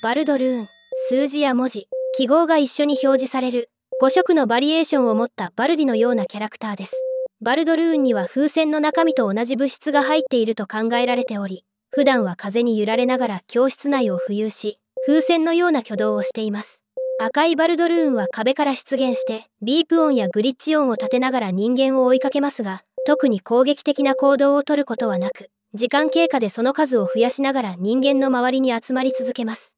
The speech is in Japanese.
バルドルーン数字や文字記号が一緒に表示される5色のバリエーションを持ったバルディのようなキャラクターですバルドルーンには風船の中身と同じ物質が入っていると考えられており普段は風に揺られながら教室内を浮遊し風船のような挙動をしています赤いバルドルーンは壁から出現してビープ音やグリッチ音を立てながら人間を追いかけますが特に攻撃的な行動をとることはなく時間経過でその数を増やしながら人間の周りに集まり続けます